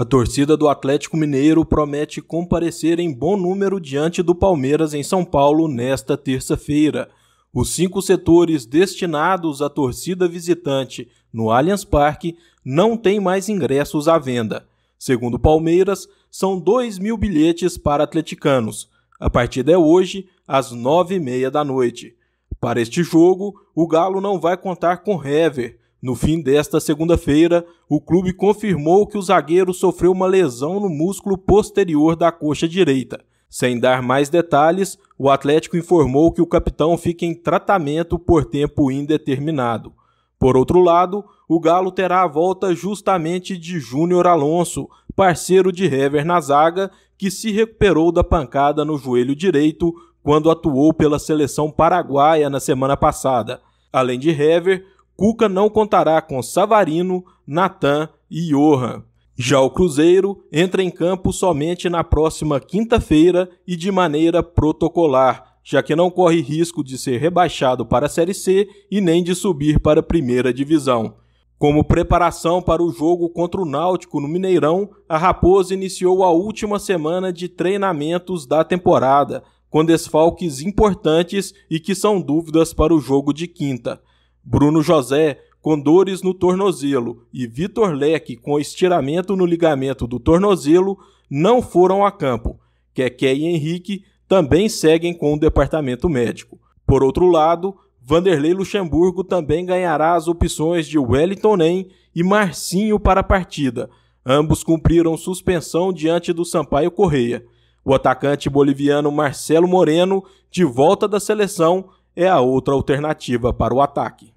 A torcida do Atlético Mineiro promete comparecer em bom número diante do Palmeiras em São Paulo nesta terça-feira. Os cinco setores destinados à torcida visitante no Allianz Parque não têm mais ingressos à venda. Segundo o Palmeiras, são 2 mil bilhetes para atleticanos. A partida é hoje, às nove e meia da noite. Para este jogo, o Galo não vai contar com Hever, no fim desta segunda-feira, o clube confirmou que o zagueiro sofreu uma lesão no músculo posterior da coxa direita. Sem dar mais detalhes, o Atlético informou que o capitão fica em tratamento por tempo indeterminado. Por outro lado, o Galo terá a volta justamente de Júnior Alonso, parceiro de Hever na zaga, que se recuperou da pancada no joelho direito quando atuou pela seleção paraguaia na semana passada. Além de Hever, Cuca não contará com Savarino, Natan e Johan. Já o Cruzeiro entra em campo somente na próxima quinta-feira e de maneira protocolar, já que não corre risco de ser rebaixado para a Série C e nem de subir para a primeira divisão. Como preparação para o jogo contra o Náutico no Mineirão, a Raposa iniciou a última semana de treinamentos da temporada, com desfalques importantes e que são dúvidas para o jogo de quinta. Bruno José com dores no tornozelo e Vitor Leque com estiramento no ligamento do tornozelo não foram a campo. Keké e Henrique também seguem com o departamento médico. Por outro lado, Vanderlei Luxemburgo também ganhará as opções de Wellington Nem e Marcinho para a partida. Ambos cumpriram suspensão diante do Sampaio Correia. O atacante boliviano Marcelo Moreno, de volta da seleção, é a outra alternativa para o ataque.